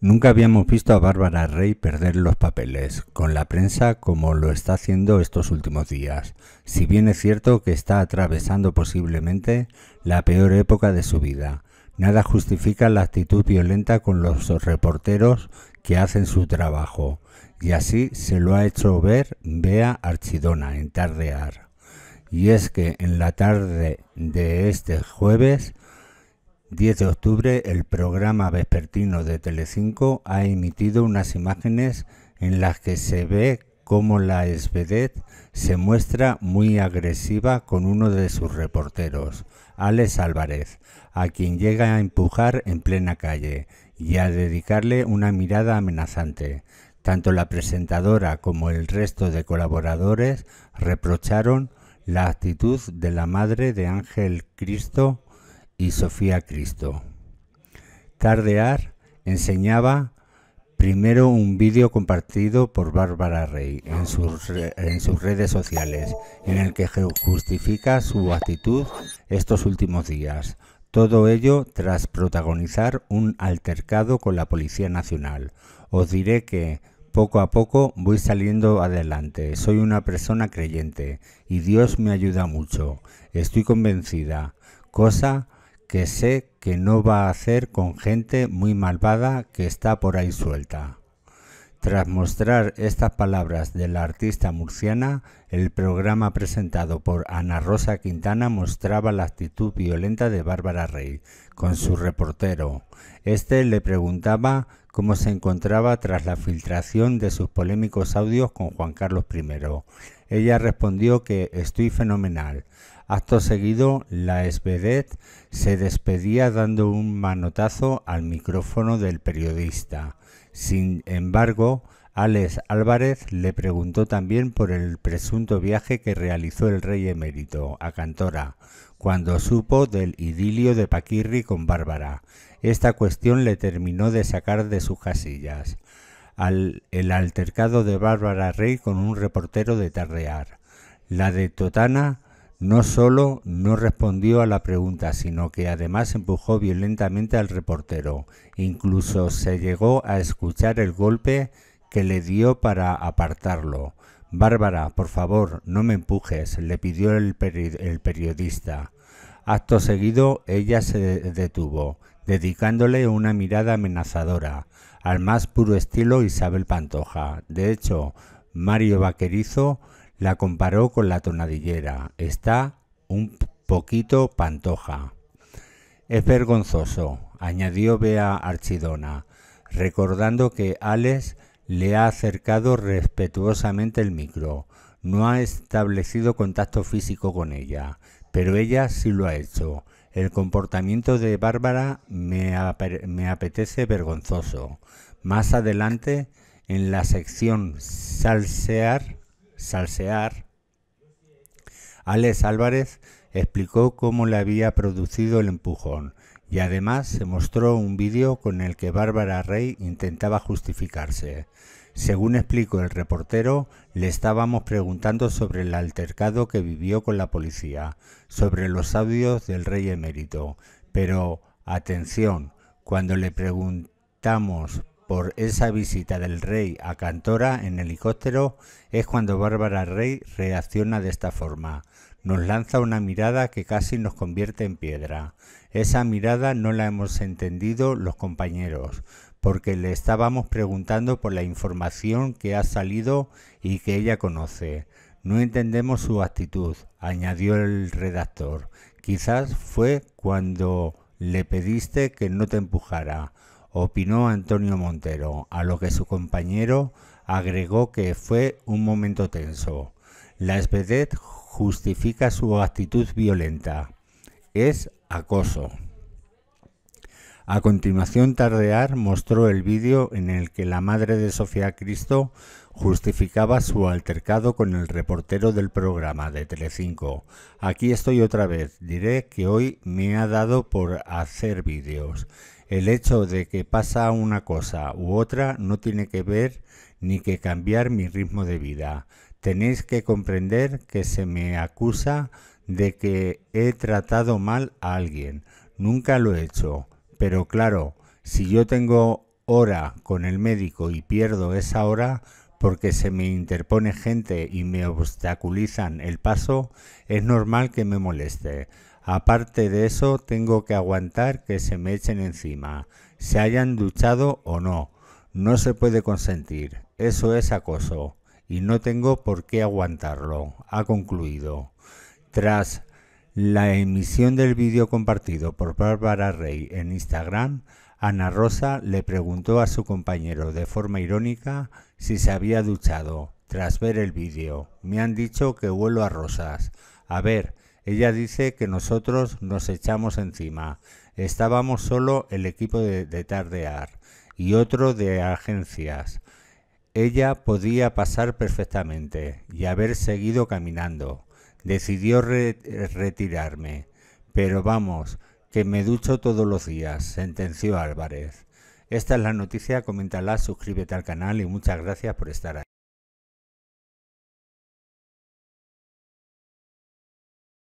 Nunca habíamos visto a Bárbara Rey perder los papeles con la prensa como lo está haciendo estos últimos días, si bien es cierto que está atravesando posiblemente la peor época de su vida, Nada justifica la actitud violenta con los reporteros que hacen su trabajo, y así se lo ha hecho ver Bea Archidona en Tardear. Y es que en la tarde de este jueves 10 de octubre el programa vespertino de Telecinco ha emitido unas imágenes en las que se ve como la Esvedet se muestra muy agresiva con uno de sus reporteros, Alex Álvarez, a quien llega a empujar en plena calle y a dedicarle una mirada amenazante. Tanto la presentadora como el resto de colaboradores reprocharon la actitud de la madre de Ángel Cristo y Sofía Cristo. Tardear enseñaba Primero un vídeo compartido por Bárbara Rey en sus, en sus redes sociales, en el que justifica su actitud estos últimos días. Todo ello tras protagonizar un altercado con la Policía Nacional. Os diré que poco a poco voy saliendo adelante. Soy una persona creyente y Dios me ayuda mucho. Estoy convencida. Cosa que sé que no va a hacer con gente muy malvada que está por ahí suelta. Tras mostrar estas palabras de la artista murciana, el programa presentado por Ana Rosa Quintana mostraba la actitud violenta de Bárbara Rey con su reportero. Este le preguntaba cómo se encontraba tras la filtración de sus polémicos audios con Juan Carlos I. Ella respondió que estoy fenomenal. Acto seguido, la esvedet se despedía dando un manotazo al micrófono del periodista. Sin embargo, Alex Álvarez le preguntó también por el presunto viaje que realizó el rey emérito a Cantora, cuando supo del idilio de Paquirri con Bárbara. Esta cuestión le terminó de sacar de sus casillas. Al, el altercado de Bárbara Rey con un reportero de Tarrear. La de Totana no solo no respondió a la pregunta, sino que además empujó violentamente al reportero. Incluso se llegó a escuchar el golpe que le dio para apartarlo. Bárbara, por favor, no me empujes, le pidió el, periodista. Acto seguido, ella se detuvo, dedicándole una mirada amenazadora, al más puro estilo Isabel Pantoja. De hecho, Mario Vaquerizo la comparó con la tonadillera. Está un poquito Pantoja. Es vergonzoso, añadió Bea Archidona, recordando que Alex le ha acercado respetuosamente el micro. No ha establecido contacto físico con ella, pero ella sí lo ha hecho. El comportamiento de Bárbara me, apetece vergonzoso. Más adelante, en la sección salsear, salsear, Alex Álvarez explicó cómo le había producido el empujón y además se mostró un vídeo con el que Bárbara Rey intentaba justificarse. Según explicó el reportero, le estábamos preguntando sobre el altercado que vivió con la policía, sobre los audios del rey emérito, pero atención, cuando le preguntamos por esa visita del rey a Cantora en helicóptero es cuando Bárbara Rey reacciona de esta forma. Nos lanza una mirada que casi nos convierte en piedra. Esa mirada no la hemos entendido los compañeros, porque le estábamos preguntando por la información que ha salido y que ella conoce. No entendemos su actitud, añadió el redactor. Quizás fue cuando le pediste que no te empujara, opinó Antonio Montero, a lo que su compañero agregó que fue un momento tenso. La SBD justifica su actitud violenta. Es acoso. A continuación, Tardear mostró el vídeo en el que la madre de Sofía Cristo justificaba su altercado con el reportero del programa de Telecinco. Aquí estoy otra vez, diré que hoy me ha dado por hacer vídeos. El hecho de que pasa una cosa u otra no tiene que ver ni que cambiar mi ritmo de vida. Tenéis que comprender que se me acusa de que he tratado mal a alguien. Nunca lo he hecho. Pero claro, si yo tengo hora con el médico y pierdo esa hora porque se me interpone gente y me obstaculizan el paso, es normal que me moleste. Aparte de eso, tengo que aguantar que se me echen encima, se hayan duchado o no. No se puede consentir, eso es acoso, y no tengo por qué aguantarlo, ha concluido. Tras la emisión del vídeo compartido por Bárbara Rey en Instagram, Ana Rosa le preguntó a su compañero de forma irónica si se había duchado. Tras ver el vídeo, me han dicho que huelo a rosas. A ver, ella dice que nosotros nos echamos encima. Estábamos solo el equipo de, de Tardear y otro de agencias. Ella podía pasar perfectamente y haber seguido caminando decidió eh, retirarme. Pero vamos, que me ducho todos los días, sentenció Álvarez. Esta es la noticia, coméntala, suscríbete al canal y muchas gracias por estar ahí.